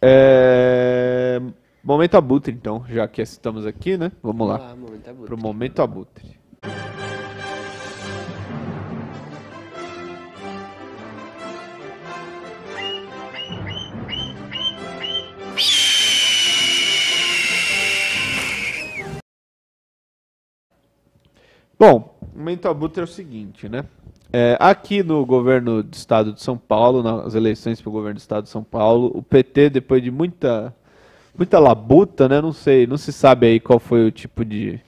É... Momento abutre, então, já que estamos aqui, né? Vamos lá. Ah, momento abutre. Pro momento abutre. Bom, o momento abutre é o seguinte, né? É, aqui no governo do estado de São Paulo, nas eleições para o governo do estado de São Paulo, o PT, depois de muita, muita labuta, né? Não sei, não se sabe aí qual foi o tipo de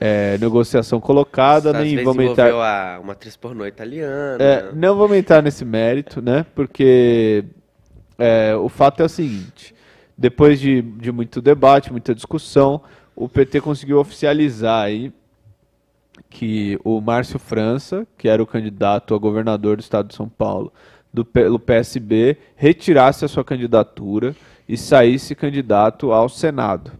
é, negociação colocada, nem vamos entrar. A, uma atriz pornô italiana. É, não vamos entrar nesse mérito, né? Porque é, o fato é o seguinte: depois de, de muito debate, muita discussão, o PT conseguiu oficializar aí que o Márcio França, que era o candidato a governador do estado de São Paulo, do, pelo PSB, retirasse a sua candidatura e saísse candidato ao Senado,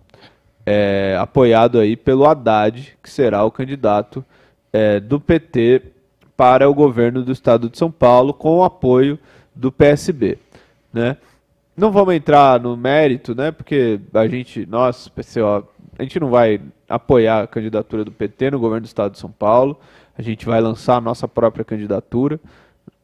é, apoiado aí pelo Haddad, que será o candidato é, do PT para o governo do estado de São Paulo, com o apoio do PSB. Né? Não vamos entrar no mérito, né? Porque a gente, nós, PCO, a gente não vai apoiar a candidatura do PT no governo do Estado de São Paulo. A gente vai lançar a nossa própria candidatura,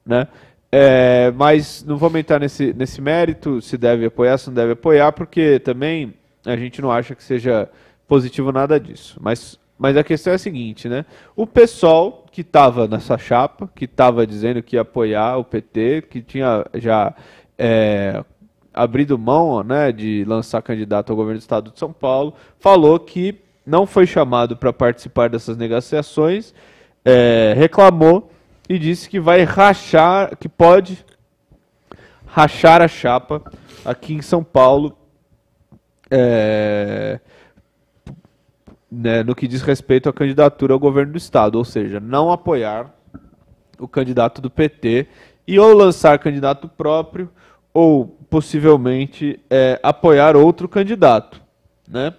né? É, mas não vamos entrar nesse, nesse mérito, se deve apoiar, se não deve apoiar, porque também a gente não acha que seja positivo nada disso. Mas, mas a questão é a seguinte, né? O pessoal que estava nessa chapa, que estava dizendo que ia apoiar o PT, que tinha já é, abrido mão né, de lançar candidato ao governo do estado de São Paulo, falou que não foi chamado para participar dessas negociações, é, reclamou e disse que vai rachar, que pode rachar a chapa aqui em São Paulo, é, né, no que diz respeito à candidatura ao governo do estado, ou seja, não apoiar o candidato do PT e ou lançar candidato próprio ou possivelmente é, apoiar outro candidato, né?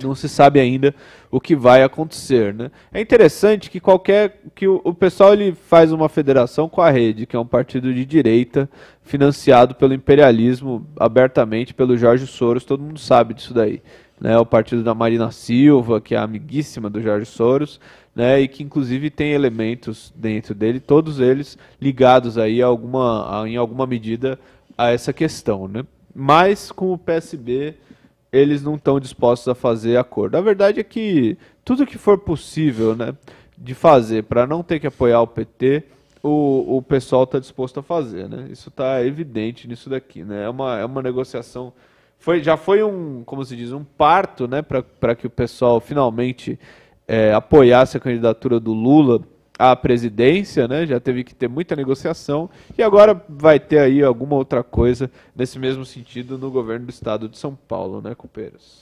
Não se sabe ainda o que vai acontecer, né? É interessante que qualquer que o, o pessoal ele faz uma federação com a Rede, que é um partido de direita financiado pelo imperialismo abertamente pelo Jorge Soros, todo mundo sabe disso daí né, o partido da Marina Silva, que é amiguíssima do Jorge Soros, né, e que inclusive tem elementos dentro dele, todos eles ligados aí a alguma, a, em alguma medida a essa questão. Né? Mas com o PSB eles não estão dispostos a fazer acordo. A verdade é que tudo que for possível né, de fazer para não ter que apoiar o PT, o, o pessoal está disposto a fazer. Né? Isso está evidente nisso daqui. Né? É, uma, é uma negociação foi, já foi um, como se diz, um parto, né, para que o pessoal finalmente é, apoiasse a candidatura do Lula à presidência, né? Já teve que ter muita negociação e agora vai ter aí alguma outra coisa nesse mesmo sentido no governo do estado de São Paulo, né, Cupeiros?